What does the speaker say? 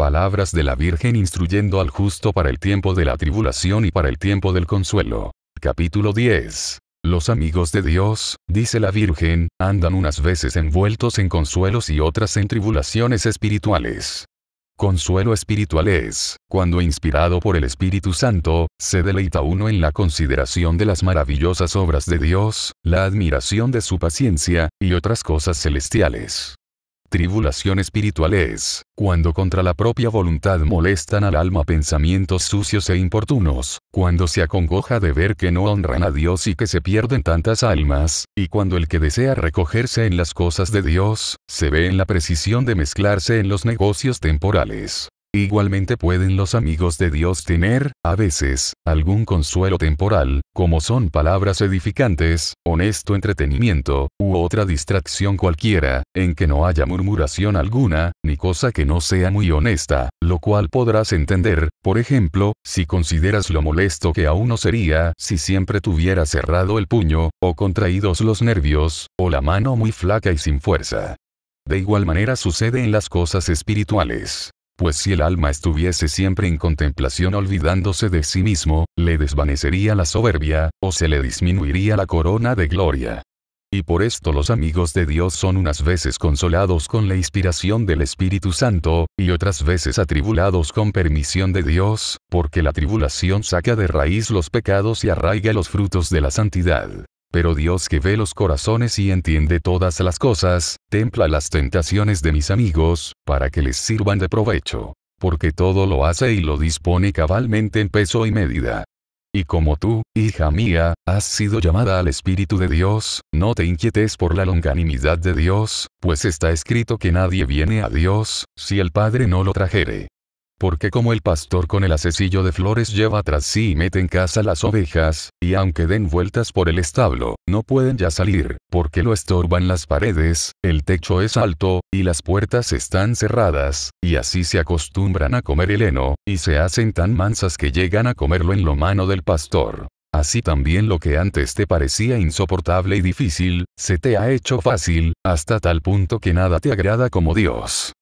Palabras de la Virgen instruyendo al justo para el tiempo de la tribulación y para el tiempo del consuelo. Capítulo 10. Los amigos de Dios, dice la Virgen, andan unas veces envueltos en consuelos y otras en tribulaciones espirituales. Consuelo espiritual es, cuando inspirado por el Espíritu Santo, se deleita uno en la consideración de las maravillosas obras de Dios, la admiración de su paciencia, y otras cosas celestiales tribulación espiritual es, cuando contra la propia voluntad molestan al alma pensamientos sucios e importunos, cuando se acongoja de ver que no honran a Dios y que se pierden tantas almas, y cuando el que desea recogerse en las cosas de Dios, se ve en la precisión de mezclarse en los negocios temporales. Igualmente pueden los amigos de Dios tener, a veces, algún consuelo temporal, como son palabras edificantes, honesto entretenimiento, u otra distracción cualquiera, en que no haya murmuración alguna, ni cosa que no sea muy honesta, lo cual podrás entender, por ejemplo, si consideras lo molesto que a uno sería si siempre tuviera cerrado el puño, o contraídos los nervios, o la mano muy flaca y sin fuerza. De igual manera sucede en las cosas espirituales pues si el alma estuviese siempre en contemplación olvidándose de sí mismo, le desvanecería la soberbia, o se le disminuiría la corona de gloria. Y por esto los amigos de Dios son unas veces consolados con la inspiración del Espíritu Santo, y otras veces atribulados con permisión de Dios, porque la tribulación saca de raíz los pecados y arraiga los frutos de la santidad. Pero Dios que ve los corazones y entiende todas las cosas, templa las tentaciones de mis amigos, para que les sirvan de provecho. Porque todo lo hace y lo dispone cabalmente en peso y medida. Y como tú, hija mía, has sido llamada al Espíritu de Dios, no te inquietes por la longanimidad de Dios, pues está escrito que nadie viene a Dios, si el Padre no lo trajere. Porque como el pastor con el acecillo de flores lleva tras sí y mete en casa las ovejas, y aunque den vueltas por el establo, no pueden ya salir, porque lo estorban las paredes, el techo es alto, y las puertas están cerradas, y así se acostumbran a comer el heno, y se hacen tan mansas que llegan a comerlo en lo mano del pastor. Así también lo que antes te parecía insoportable y difícil, se te ha hecho fácil, hasta tal punto que nada te agrada como Dios.